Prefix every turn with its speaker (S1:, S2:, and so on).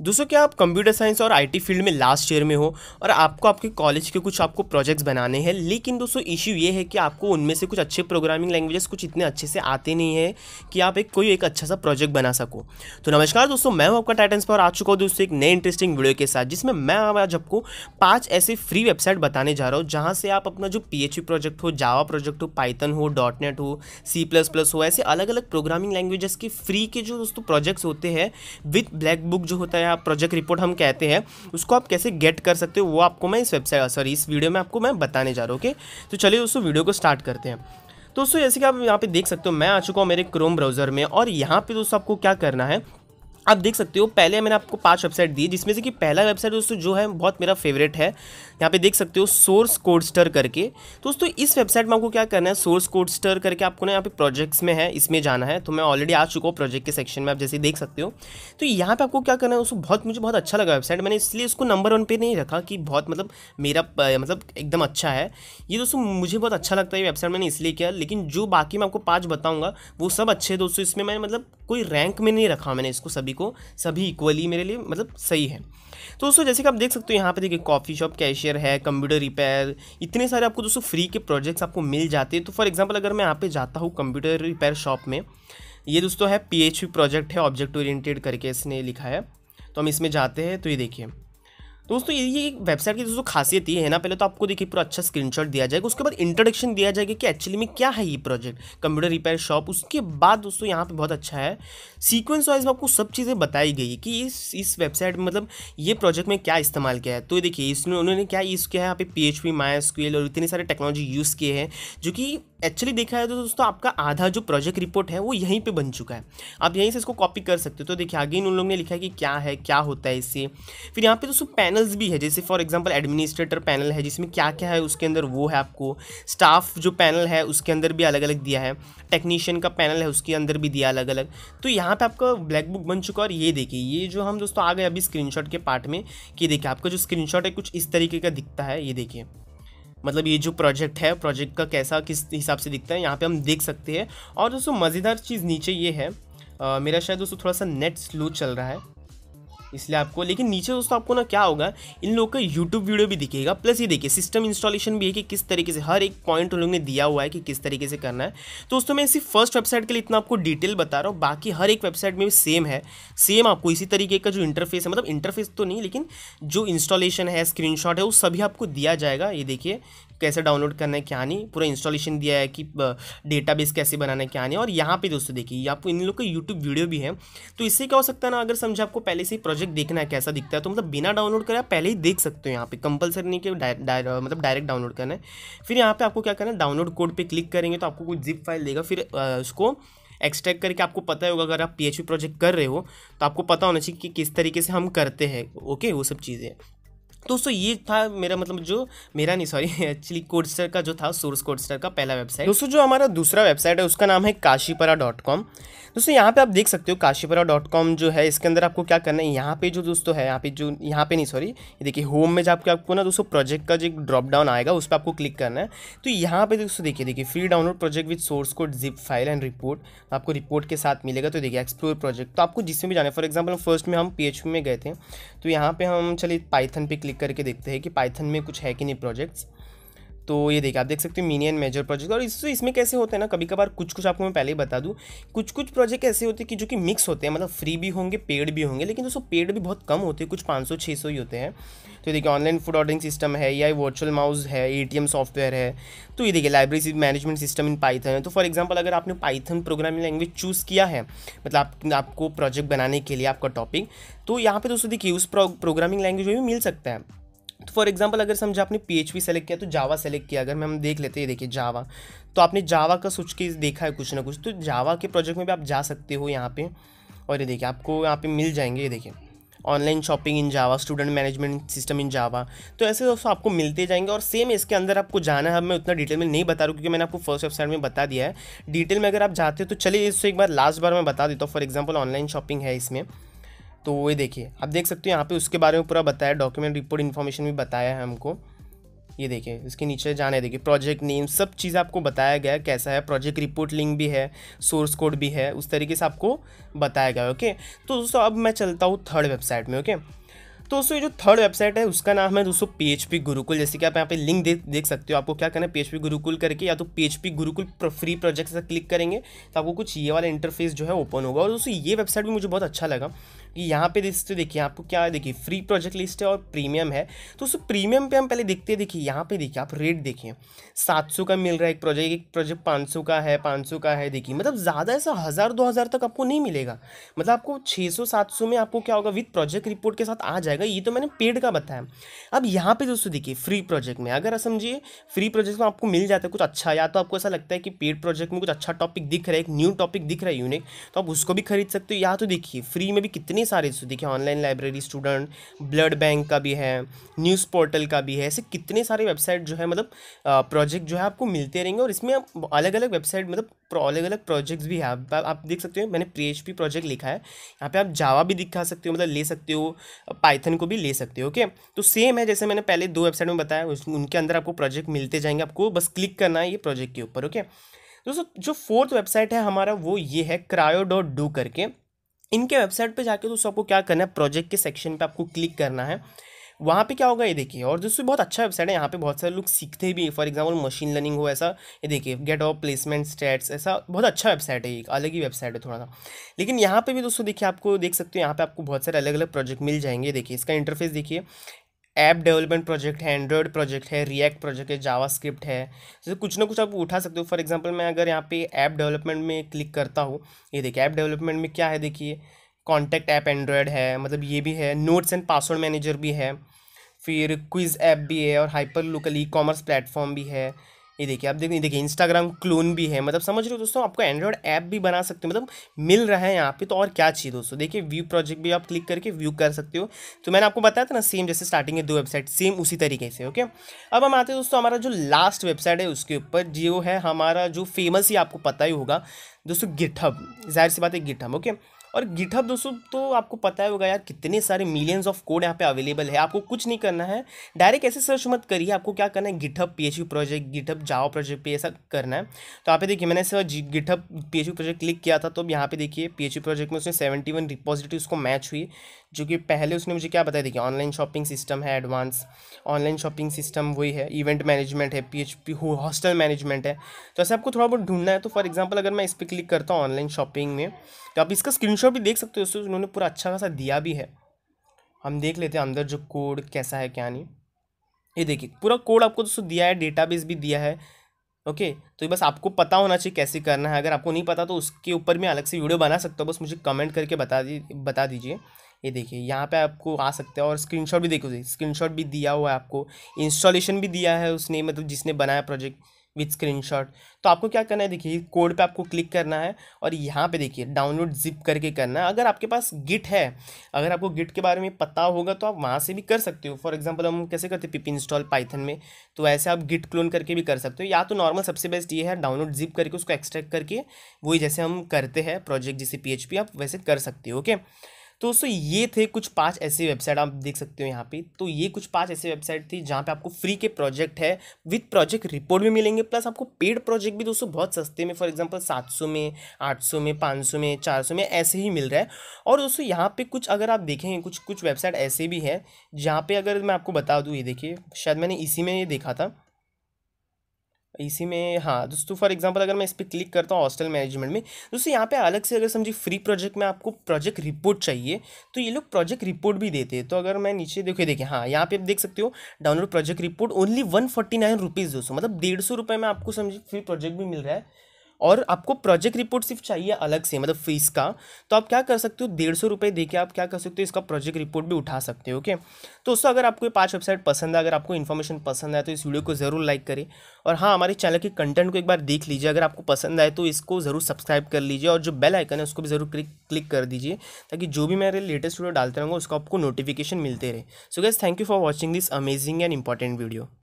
S1: दोस्तों क्या आप कंप्यूटर साइंस और आईटी फील्ड में लास्ट ईयर में हो और आपको आपके कॉलेज के कुछ आपको प्रोजेक्ट्स बनाने हैं लेकिन दोस्तों इश्यू ये है कि आपको उनमें से कुछ अच्छे प्रोग्रामिंग लैंग्वेजेस कुछ इतने अच्छे से आते नहीं है कि आप एक कोई एक अच्छा सा प्रोजेक्ट बना सको तो नमस्कार दोस्तों मैं हूं आपका टाइटन्स पर आ चुका हूँ दोस्तों एक नए इंटरेस्टिंग वीडियो के साथ जिसमें मैं आज आपको पाँच ऐसे फ्री वेबसाइट बताने जा रहा हूँ जहाँ से आप अपना जो पी प्रोजेक्ट हो जावा प्रोजेक्ट हो पाइथन हो डॉट नेट हो सी प्लस प्लस हो ऐसे अलग अलग प्रोग्रामिंग लैंग्वेजेस के फ्री के जो दोस्तों प्रोजेक्ट्स होते हैं विथ ब्लैक बुक जो होता है या प्रोजेक्ट रिपोर्ट हम कहते हैं उसको आप कैसे गेट कर सकते हो वो आपको मैं इस वेबसाइट सॉरी uh, इस वीडियो में आपको मैं बताने जा रहा हूँ ओके तो चलिए दोस्तों वीडियो को स्टार्ट करते हैं तो दोस्तों जैसे कि आप यहाँ पे देख सकते हो मैं आ चुका हूँ मेरे क्रोम ब्राउज़र में और यहाँ पे दोस्तों आपको क्या करना है आप देख सकते हो पहले मैंने आपको पांच वेबसाइट दी जिसमें से कि पहला वेबसाइट दोस्तों जो है बहुत मेरा फेवरेट है यहाँ पे देख सकते हो सोर्स कोडस्टर करके दोस्तों इस वेबसाइट में आपको क्या करना है सोर्स कोडस्टर करके आपको ना यहाँ पे प्रोजेक्ट्स में है इसमें जाना है तो मैं ऑलरेडी आ चुका हूँ प्रोजेक्ट के सेक्शन में आप जैसे देख सकते हो तो यहाँ पर आपको क्या करना है दोस्तों बहुत मुझे बहुत अच्छा लगा वेबसाइट मैंने इसलिए इसको नंबर वन पर नहीं रखा कि बहुत मतलब मेरा मतलब एकदम अच्छा है ये दोस्तों मुझे बहुत अच्छा लगता है ये वेबसाइट मैंने इसलिए किया लेकिन जो बाकी मैं आपको पाँच बताऊँगा वो सब अच्छे दोस्तों इसमें मैं मतलब कोई रैंक में नहीं रखा मैंने इसको सभी को सभी इक्वली मेरे लिए मतलब सही है तो दोस्तों जैसे कि आप देख सकते हो यहाँ पे देखिए कॉफ़ी शॉप कैशियर है कंप्यूटर रिपेयर इतने सारे आपको दोस्तों फ्री के प्रोजेक्ट्स आपको मिल जाते हैं तो फॉर एग्जाम्पल अगर मैं यहाँ पे जाता हूँ कंप्यूटर रिपेयर शॉप में ये दोस्तों है पी प्रोजेक्ट है ऑब्जेक्ट ओरिएटेड करके इसने लिखा है तो हम इसमें जाते हैं तो ये देखिए तो दोस्तों ये एक वेबसाइट की दोस्तों खासियत ये है ना पहले तो आपको देखिए पूरा अच्छा स्क्रीनशॉट दिया जाएगा उसके बाद इंट्रोडक्शन दिया जाएगा कि एक्चुअली में क्या है ये प्रोजेक्ट कंप्यूटर रिपेयर शॉप उसके बाद दोस्तों यहाँ पे बहुत अच्छा है सीक्वेंस वाइज आपको सब चीज़ें बताई गई कि इस इस वेबसाइट में मतलब ये प्रोजेक्ट में क्या इस्तेमाल किया है तो देखिए इसमें उन्होंने क्या यूज़ किया है यहाँ पे पी एच पी माया और इतने सारे टेक्नोलॉजी यूज़ किए हैं जो कि एक्चुअली देखा जाए तो दोस्तों आपका आधा जो प्रोजेक्ट रिपोर्ट है वो यहीं पे बन चुका है आप यहीं से इसको कॉपी कर सकते हो तो देखिए आगे इन उन लोगों ने लिखा है कि क्या है क्या होता है इससे फिर यहाँ पे दोस्तों पैनल्स भी है जैसे फॉर एग्जाम्पल एडमिनिस्ट्रेटर पैनल है जिसमें क्या क्या है उसके अंदर वो है आपको स्टाफ जो पैनल है उसके अंदर भी अलग अलग दिया है टेक्नीशियन का पैनल है उसके अंदर भी दिया अलग अलग तो यहाँ पर आपका ब्लैक बुक बन चुका है और ये देखिए ये जो हम दोस्तों आ गए अभी स्क्रीनशॉट के पार्ट में कि देखिए आपका जो स्क्रीनशॉट है कुछ इस तरीके का दिखता है ये देखिए मतलब ये जो प्रोजेक्ट है प्रोजेक्ट का कैसा किस हिसाब से दिखता है यहाँ पे हम देख सकते हैं और दोस्तों मज़ेदार चीज़ नीचे ये है आ, मेरा शायद दोस्तों थोड़ा सा नेट स्लो चल रहा है इसलिए आपको लेकिन नीचे दोस्तों आपको ना क्या होगा इन लोगों का यूट्यूब वीडियो भी दिखेगा प्लस ये देखिए सिस्टम इंस्टॉलेशन भी है कि किस तरीके से हर एक पॉइंट उन लोगों ने दिया हुआ है कि किस तरीके से करना है तो दोस्तों मैं इसी फर्स्ट वेबसाइट के लिए इतना आपको डिटेल बता रहा हूँ बाकी हर एक वेबसाइट में भी सेम है सेम आपको इसी तरीके का जो इंटरफेस है मतलब इंटरफेस तो नहीं लेकिन जो इंस्टॉलेशन है स्क्रीन है वो सभी आपको दिया जाएगा ये देखिए कैसे डाउनलोड करना है क्या नहीं पूरा इंस्टॉलेशन दिया है कि डेटा कैसे बनाना है क्या नहीं और यहाँ पर दोस्तों देखिए आपको इन लोग का यूट्यूब वीडियो भी है तो इससे क्या हो सकता है ना अगर समझे आपको पहले से ही प्रोजेक्ट देखना है कैसा दिखता है तो मतलब बिना डाउनलोड करें आप पहले ही देख सकते हो यहाँ पे कंपलसरी नहीं कि मतलब डायरेक्ट डाउनलोड करना है फिर यहाँ पे आपको क्या करना है डाउनलोड कोड पर क्लिक करेंगे तो आपको कोई जिप फाइल देगा फिर उसको एक्सट्रैक्ट करके आपको पता होगा अगर आप पी प्रोजेक्ट कर रहे हो तो आपको पता होना चाहिए कि किस तरीके से हम करते हैं ओके वो सब चीज़ें दोस्तों ये था मेरा मतलब जो मेरा नहीं सॉरी एक्चुअली कोडस्टर का जो था सोर्स कोडस्टर का पहला वेबसाइट दोस्तों जो हमारा दूसरा वेबसाइट है उसका नाम है काशीपरा डॉट कॉम दोस्तों यहाँ पे आप देख सकते हो काशीपरा डॉट कॉम जो है इसके अंदर आपको क्या करना है यहाँ पे जो दोस्तों है यहाँ पे जो यहाँ पे नहीं सॉरी ये देखिए होम में जाके आपको ना दोस्तों प्रोजेक्ट का जो ड्रॉप डाउन आएगा उस पर आपको क्लिक करना है तो यहाँ पे दोस्तों देखिए देखिए free download project with source code zip file and report आपको रिपोर्ट के साथ मिलेगा तो देखिए एक्सप्लोर प्रोजेक्ट तो आपको जिसमें भी जाना है फॉर एग्जाम्पल फर्स्ट में हम पी में गए थे तो यहाँ पर हम चलिए पाइथन पे क्लिक क्लिक करके देखते हैं कि पाइथन में कुछ है कि नहीं प्रोजेक्ट्स तो ये देखिए आप देख सकते हो मिनी एंड मेजर प्रोजेक्ट और इससे इसमें कैसे होते हैं ना कभी कभार कुछ कुछ आपको मैं पहले ही बता दूँ कुछ कुछ प्रोजेक्ट ऐसे होते हैं कि जो कि मिक्स होते हैं मतलब फ्री भी होंगे पेड भी होंगे लेकिन दोस्तों पेड भी बहुत कम होते हैं कुछ पाँच सौ छः सौ ही होते हैं तो ये देखिए ऑनलाइन फूड ऑर्डरिंग सिस्टम है या वर्चुअल माउस है ए सॉफ्टवेयर है तो ये देखिए library management system in Python है तो फॉर एग्जाम्पल अगर आपने पाइथन प्रोग्रामिंग लैंग्वेज चूज़ किया है मतलब आप, आपको प्रोजेक्ट बनाने के लिए आपका टॉपिक तो यहाँ पर दोस्तों देखिए उस प्रोग्रामिंग लैंग्वेज में भी मिल सकता है तो फॉर एग्जांपल अगर समझा आपने पी एच सेलेक्ट किया तो जावा सेलेक्ट किया अगर मैं हम देख लेते हैं देखिए जावा तो आपने जावा का सोच के देखा है कुछ ना कुछ तो जावा के प्रोजेक्ट में भी आप जा सकते हो यहाँ पे और ये देखिए आपको यहाँ पे मिल जाएंगे ये देखिए online shopping in Java student management system in Java तो ऐसे दोस्तों आपको मिलते जाएंगे और सेम इसके अंदर आपको जाना है मैं उतना डिटेल में नहीं बता रहा हूँ क्योंकि मैंने आपको फर्स्ट वेबसाइट में बता दिया है डिटेल में अगर आप जाते हो तो चलिए इससे एक बार लास्ट बार मैं बता देता हूँ फॉर एग्जाम्पल ऑनलाइन शॉपिंग है इसमें तो ये देखिए आप देख सकते हो यहाँ पे उसके बारे में पूरा बताया डॉक्यूमेंट रिपोर्ट इन्फॉर्मेशन भी बताया है हमको ये देखिए इसके नीचे जाने देखिए प्रोजेक्ट नेम सब चीज़ आपको बताया गया है कैसा है प्रोजेक्ट रिपोर्ट लिंक भी है सोर्स कोड भी है उस तरीके से आपको बताया गया है ओके तो दोस्तों अब मैं चलता हूँ थर्ड वेबसाइट में ओके तो दोस्तों ये जो थर्ड वेबसाइट है उसका नाम है दोस्तों पी गुरुकुल जैसे कि आप यहाँ पे लिंक दे, देख सकते हो आपको क्या करना है पी गुरुकुल करके या तो पी गुरुकुल फ्री प्रोजेक्ट से क्लिक करेंगे तो आपको कुछ ये वाला इंटरफेस जो है ओपन होगा और दोस्तों ये वेबसाइट भी मुझे बहुत अच्छा लगा यहाँ पे लिस्ट देखिए आपको क्या है देखिए फ्री प्रोजेक्ट लिस्ट है और प्रीमियम है तो उस प्रीमियम पे हम पहले देखते हैं देखिए यहाँ पे देखिए आप रेट देखिए सात सौ का मिल रहा है एक प्रोजेक्ट एक प्रोजेक्ट पाँच सौ का है पाँच सौ का है देखिए मतलब ज़्यादा ऐसा हज़ार दो हज़ार तक आपको नहीं मिलेगा मतलब आपको छः सौ सात सौ में आपको क्या होगा विथ प्रोजेक्ट रिपोर्ट के साथ आ जाएगा ये तो मैंने पेड का बताया अब यहाँ पे दोस्तों देखिए फ्री प्रोजेक्ट में अगर समझिए फ्री प्रोजेक्ट में आपको मिल जाता है कुछ अच्छा या तो आपको ऐसा लगता है कि पेड प्रोजेक्ट में कुछ अच्छा टॉपिक दिख रहा है एक न्यू टॉपिक दिख रहा है यूनिक तो आप उसको भी खरीद सकते हो या तो देखिए फ्री में भी कितने कितनी सारी देखिए online library student blood bank का भी है न्यूज़ पोर्टल का भी है ऐसे कितने सारे वेबसाइट जो है मतलब प्रोजेक्ट जो है आपको मिलते रहेंगे और इसमें आप अलग अलग वेबसाइट मतलब अलग अलग प्रोजेक्ट्स भी है आप, आप देख सकते हो मैंने पी प्रोजेक्ट लिखा है यहाँ पे आप जावा भी दिखा सकते हो मतलब ले सकते हो पाइथन को भी ले सकते हो ओके तो सेम है जैसे मैंने पहले दो वेबसाइट में बताया उनके अंदर आपको प्रोजेक्ट मिलते जाएंगे आपको बस क्लिक करना है ये प्रोजेक्ट के ऊपर ओके दोस्तों जो फोर्थ वेबसाइट है हमारा वो ये है क्रायो डॉट डू करके इनके वेबसाइट पे जाके दोस्तों आपको क्या करना है प्रोजेक्ट के सेक्शन पे आपको क्लिक करना है वहाँ पे क्या होगा ये देखिए और दोस्तों बहुत अच्छा वेबसाइट है यहाँ पे बहुत सारे लोग सीखते भी हैं फॉर एग्जांपल मशीन लर्निंग हो ऐसा ये देखिए गेट ऑफ प्लेसमेंट स्टेट्स ऐसा बहुत अच्छा वेबसाइट है एक अलग ही वेबसाइट है थोड़ा सा लेकिन यहाँ पे भी दोस्तों देखिए आपको देख सकते हो यहाँ पे आपको बहुत सारे अलग अलग प्रोजेक्ट मिल जाएंगे देखिए इसका इंटरफेस देखिए ऐप डेवलपमेंट प्रोजेक्ट है एंड्रॉयड प्रोजेक्ट है रिएक्ट प्रोजेक्ट है जावा स्क्रिप्ट है जैसे कुछ ना कुछ आप उठा सकते हो फॉर एग्जाम्पल मैं अगर यहाँ पे ऐप डेवलपमेंट में क्लिक करता हूँ ये देखिए ऐप डेवलपमेंट में क्या है देखिए कॉन्टैक्ट ऐप एंड्रॉयड है मतलब ये भी है नोट्स एंड पासवर्ड मैनेजर भी है फिर क्विज ऐप भी है और hyper local e commerce platform भी है ये देखिए आप देखिए देखिए इंस्टाग्राम क्लोन भी है मतलब समझ रहे हो दोस्तों आपको एंड्रॉइड ऐप भी बना सकते हो मतलब मिल रहा है यहाँ पे तो और क्या चाहिए दोस्तों देखिए व्यू प्रोजेक्ट भी आप क्लिक करके व्यू कर सकते हो तो मैंने आपको बताया था ना सेम जैसे स्टार्टिंग है दो वेबसाइट सेम उसी तरीके से ओके अब हम आते हैं दोस्तों हमारा जो लास्ट वेबसाइट है उसके ऊपर जो है हमारा जो फेमस ही आपको पता ही होगा दोस्तों गिटहब जाहिर सी बात है गिटहब ओके और गिठअप दोस्तों तो आपको पता ही होगा यार कितने सारे मिलियंस ऑफ कोड यहाँ पे अवेलेबल है आपको कुछ नहीं करना है डायरेक्ट ऐसे सर्च मत करिए आपको क्या करना है गिठअप पी प्रोजेक्ट गिठअप जाओ प्रोजेक्ट पे ऐसा करना है तो यहाँ पे देखिए मैंने search GitHub P project click किया था तो अब यहाँ पे देखिए पी प्रोजेक्ट में उसने सेवेंटी वन उसको मैच हुई जो कि पहले उसने मुझे क्या बताया देखिए ऑनलाइन शॉपिंग सिस्टम है एडवांस ऑनलाइन शॉपिंग सिस्टम वही है इवेंट मैनेजमेंट है पी हॉस्टल मैनेजमेंट है तो ऐसे आपको थोड़ा बहुत ढूंढना है तो फॉर एग्जाम्पल अगर मैं इस पर क्लिक करता हूँ ऑनलाइन शॉपिंग में तो आप इसका स्क्रीन स्क्रीनशॉट भी देख सकते हो उन्होंने पूरा अच्छा खासा दिया भी है हम देख लेते हैं अंदर जो कोड कैसा है क्या नहीं ये देखिए पूरा कोड आपको दोस्तों दिया है डेटाबेस भी दिया है ओके तो बस आपको पता होना चाहिए कैसे करना है अगर आपको नहीं पता तो उसके ऊपर मैं अलग से वीडियो बना सकता हूँ बस मुझे कमेंट करके बता दी बता दीजिए ये देखिए यहाँ पे आपको आ सकते हैं और स्क्रीनशॉट भी देखो स्क्रीनशॉट भी दिया हुआ है आपको इंस्टॉलेशन भी दिया है उसने मतलब जिसने बनाया प्रोजेक्ट विथ शॉट तो आपको क्या करना है देखिए कोड पे आपको क्लिक करना है और यहाँ पे देखिए डाउनलोड जिप करके करना है अगर आपके पास गिट है अगर आपको गिट के बारे में पता होगा तो आप वहाँ से भी कर सकते हो फॉर एग्जाम्पल हम कैसे करते पिप इंस्टॉल पाइथन में तो ऐसे आप गिट क्लोन करके भी कर सकते हो या तो नॉर्मल सबसे बेस्ट ये है डाउनलोड जिप करके उसको एक्सट्रैक्ट करके वही जैसे हम करते हैं प्रोजेक्ट जैसे पी आप वैसे कर सकते हो ओके okay? तो दोस्तों ये थे कुछ पांच ऐसी वेबसाइट आप देख सकते हो यहाँ पे तो ये कुछ पांच ऐसी वेबसाइट थी जहाँ पे आपको फ्री के प्रोजेक्ट है विथ प्रोजेक्ट रिपोर्ट भी मिलेंगे प्लस आपको पेड प्रोजेक्ट भी दोस्तों बहुत सस्ते में फॉर एग्जांपल 700 में 800 में 500 में 400 में ऐसे ही मिल रहा है और दोस्तों यहाँ पर कुछ अगर आप देखेंगे कुछ कुछ वेबसाइट ऐसे भी है जहाँ पर अगर मैं आपको बता दूँ ये देखिए शायद मैंने इसी में ये देखा था इसी में हाँ दोस्तों फॉर एग्जांपल अगर मैं इस पर क्लिक करता हूँ हॉस्टल मैनेजमेंट में दोस्तों यहाँ पे अलग से अगर समझिए फ्री प्रोजेक्ट में आपको प्रोजेक्ट रिपोर्ट चाहिए तो ये लोग प्रोजेक्ट रिपोर्ट भी देते हैं तो अगर मैं नीचे देखिए देखिए हाँ यहाँ पे आप देख सकते हो download project report only one forty nine rupees दोस्तों मतलब डेढ़ सौ रुपये में आपको समझिए फ्री प्रोजेक्ट भी मिल रहा है और आपको प्रोजेक्ट रिपोर्ट सिर्फ चाहिए अलग से मतलब फीस का तो आप क्या कर सकते हो डेढ़ सौ रुपये दे आप क्या कर सकते हो इसका प्रोजेक्ट रिपोर्ट भी उठा सकते हो ओके तो दोस्तों अगर आपको ये पाँच वेबसाइट पसंद है अगर आपको इन्फॉर्मेशन पसंद आए तो इस वीडियो को ज़रूर लाइक करें और हाँ हमारे चैनल के कंटेंट को एक बार देख लीजिए अगर आपको पसंद आए तो इसको ज़रूर सब्सक्राइब कर लीजिए और जो बेल आइकन है उसको भी ज़रूर क्लिक कर दीजिए ताकि जो भी मेरे लेटेस्ट वीडियो डालते रहूँगा उसको आपको नोटिफिकेशन मिलते रहे so guys thank you for watching this amazing and important video